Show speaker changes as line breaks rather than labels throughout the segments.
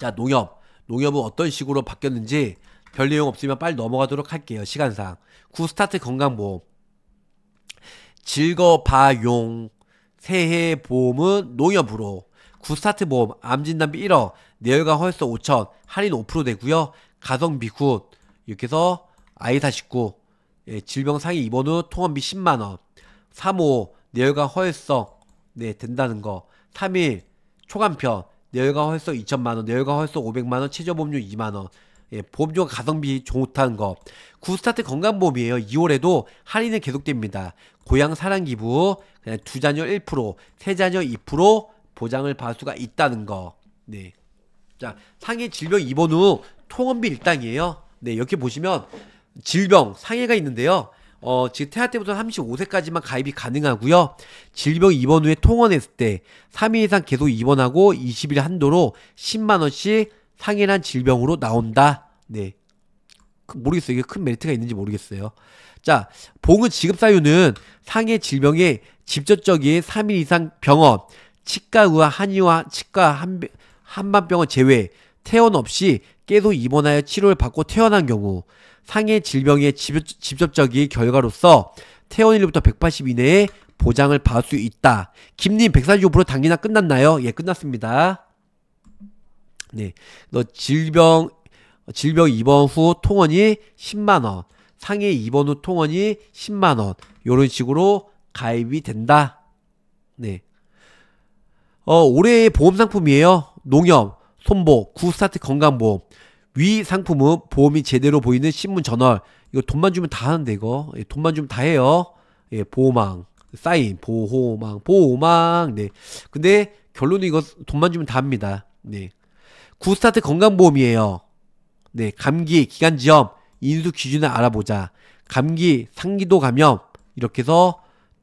자, 농협. 농협은 어떤 식으로 바뀌었는지 별 내용 없으면 빨리 넘어가도록 할게요. 시간상. 구스타트 건강보험. 즐거봐용. 새해보험은 농협으로. 구스타트 보험. 암진단비 1억. 내열과 허 헐서 5천. 할인 5% 되고요. 가성비 굿. 이렇게 해서 아이49. 예, 질병 상의 입원 후 통원비 10만원. 3호. 내열과 허혈성. 네, 된다는 거. 3일. 초간편. 내외가 활성 2천만 원, 내외가 활성 500만 원, 최저 보험료 2만 원. 예, 보험료 가성비 좋다는 거. 구스타트 건강보험이에요. 2월에도 할인은 계속됩니다. 고향 사랑 기부 그냥 두 자녀 1%, 세 자녀 2% 보장을 받을 수가 있다는 거. 네. 자, 상해 질병 입원 후 통원비 일당이에요. 네, 이렇게 보시면 질병 상해가 있는데요. 어, 즉 태아 때부터 35세까지만 가입이 가능하고요. 질병 입원 후에 통원했을 때 3일 이상 계속 입원하고 20일 한도로 10만 원씩 상해난 질병으로 나온다. 네. 모르겠어요. 이게 큰 메리트가 있는지 모르겠어요. 자, 봉은 지급 사유는 상해 질병에 직접적인 3일 이상 병원, 치과의와 한의와 치과 한, 한반병원 제외, 퇴원 없이 계속 입원하여 치료를 받고 퇴원한 경우 상해 질병의 직접적인 결과로서 퇴원일로부터 180 이내에 보장을 받을 수 있다. 김님 145% 당기나 끝났나요? 예, 끝났습니다. 네. 너 질병 질병 입원 후 통원이 10만 원, 상해 입원 후 통원이 10만 원. 요런 식으로 가입이 된다. 네. 어, 올해의 보험 상품이에요. 농협 손보, 구스타트 건강보험, 위 상품은 보험이 제대로 보이는 신문 저널. 이거 돈만 주면 다 하는데 이거. 예, 돈만 주면 다 해요. 예, 보호망, 사인, 보호망, 보호망. 네. 근데 결론은 이거 돈만 주면 다 합니다. 네. 구스타트 건강보험이에요. 네, 감기, 기간지염 인수 기준을 알아보자. 감기, 상기도 감염. 이렇게 해서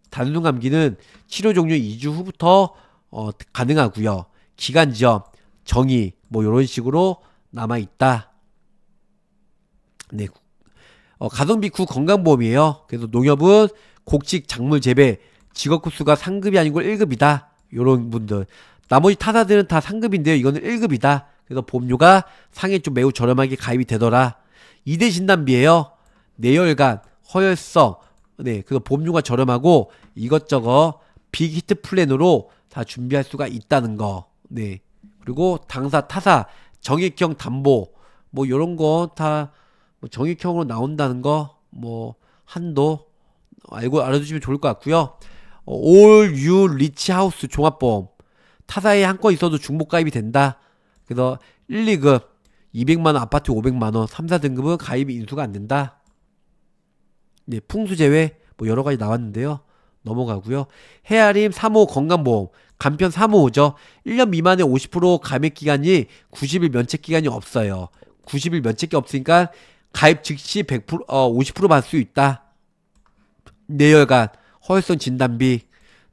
단순 감기는 치료 종료 2주 후부터 어, 가능하고요. 기간지염 정의 뭐 이런 식으로 남아 있다. 네, 어, 가성비 구 건강보험이에요. 그래서 농협은 곡식 작물 재배 직업 코수가 상급이 아니고 1급이다. 요런 분들. 나머지 타사들은 다 상급인데요. 이거는 1급이다. 그래서 보험료가 상에 좀 매우 저렴하게 가입이 되더라. 2대 진단비예요. 내혈관 허혈성. 네, 그래서 보험료가 저렴하고 이것저것 빅히트 플랜으로 다 준비할 수가 있다는 거. 네. 그리고 당사 타사 정액형 담보 뭐요런거다 뭐 정액형으로 나온다는 거 뭐 한도 알고 알아두시면 좋을 것 같고요. 올 유 리치 하우스 종합보험 타사에 한 건 있어도 중복 가입이 된다. 그래서 1, 2급 200만원 아파트 500만원 3, 4등급은 가입 인수가 안 된다. 네, 풍수 제외 뭐 여러 가지 나왔는데요. 넘어가고요. 헤아림 3호 건강보험 간편 3호죠. 1년 미만의 50% 감액 기간이 90일 면책 기간이 없어요. 90일 면책이 없으니까 가입 즉시 100% 어, 50% 받을 수 있다. 내혈관 허혈성 진단비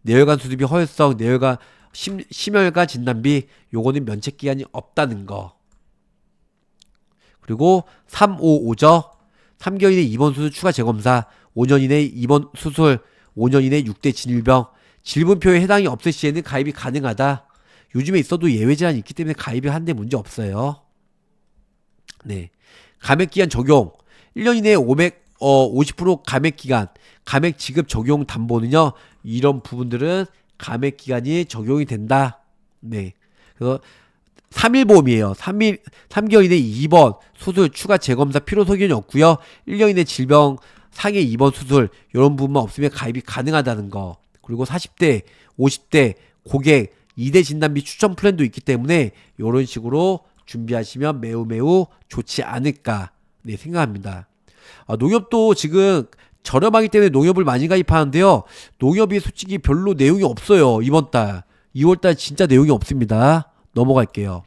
내혈관 수술비 허혈성 내혈관 심, 심혈관 진단비 요거는 면책 기간이 없다는 거. 그리고 355죠. 3개월 이내 입원 수술 추가 재검사, 5년 이내 입원 수술 5년 이내 6대 일병 질문표에 해당이 없을 시에는 가입이 가능하다. 요즘에 있어도 예외 제한이 있기 때문에 가입이 한데 문제 없어요. 네. 감액기한 적용. 1년 이내에 500, 어, 50% 감액기간, 감액 지급 적용 담보는요, 이런 부분들은 감액기간이 적용이 된다. 네. 그래서 3일 보험이에요. 3일, 3개월 이내 2번, 수술, 추가 재검사, 필요 소견이 없고요 1년 이내 질병, 상해 입원 수술 이런 부분만 없으면 가입이 가능하다는 거 그리고 40대 50대 고객 2대 진단비 추천 플랜도 있기 때문에 이런 식으로 준비하시면 매우 매우 좋지 않을까 네, 생각합니다. 아, 농협도 지금 저렴하기 때문에 농협을 많이 가입하는데요. 농협이 솔직히 별로 내용이 없어요. 이번 달. 2월 달 진짜 내용이 없습니다. 넘어갈게요.